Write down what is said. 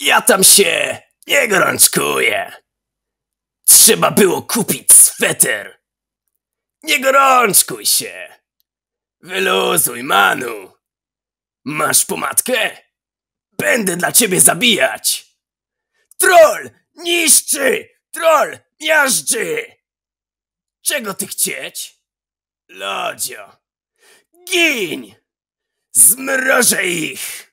Ja tam się nie gorączkuję. Trzeba było kupić sweter. Nie gorączkuj się. Wyluzuj, Manu. Masz pomadkę? Będę dla ciebie zabijać. Troll niszczy! Troll miażdży! Czego ty chcieć? Lodzio. Gin! Zmrożę ich!